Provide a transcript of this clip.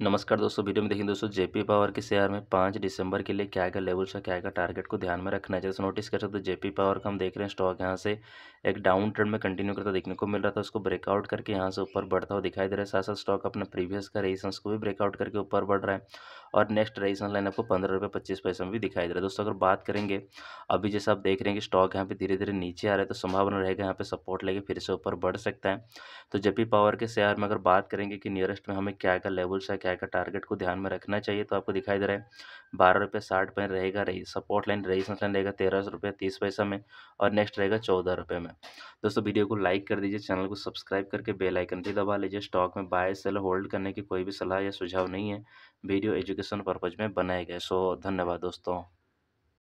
नमस्कार दोस्तों वीडियो में देखिए दोस्तों जेपी पावर के शेयर में पाँच दिसंबर के लिए क्या क्या लेवल से क्या क्या टारगेट को ध्यान में रखना चाहिए नोटिस कर सकते हो जेपी पावर का हम देख रहे हैं स्टॉक यहाँ से एक डाउन ट्रेंड में कंटिन्यू करता देखने को मिल रहा था उसको ब्रेकआउट करके यहाँ से ऊपर बढ़ता हुआ दिखाई दे रहा है साथ साथ स्टॉक अपने प्रीवियस का रेजिस्टेंस को भी ब्रेकआउट करके ऊपर बढ़ रहा है और नेक्स्ट राइसन लाइन आपको पंद्रह रुपये पच्चीस पैसे में भी दिखाई दे रहा है दोस्तों अगर बात करेंगे अभी जैसे आप देख रहे हैं कि स्टॉक यहाँ पे धीरे धीरे नीचे आ रहा है तो संभावना रहेगा यहाँ पे सपोर्ट लेके फिर से ऊपर बढ़ सकता है तो भी पावर के शेयर में अगर बात करेंगे कि नियरेस्ट में हमें क्या क्या लेवल्स है क्या क्या टारगेट को ध्यान में रखना चाहिए तो आपको दिखाई दे रहा है बारह रुपये साठ पैन रहेगा रही सपोर्ट लाइन रईसन लाइन रहेगा तेरह रुपये तीस पैसा में और नेक्स्ट रहेगा चौदह रुपये में दोस्तों वीडियो को लाइक कर दीजिए चैनल को सब्सक्राइब करके बेलाइकन भी दबा लीजिए स्टॉक में बाय सेल होल्ड करने की कोई भी सलाह या सुझाव नहीं है वीडियो एजुकेशन एजुकेशन पर्पज़ में बनाए गए सो धन्यवाद दोस्तों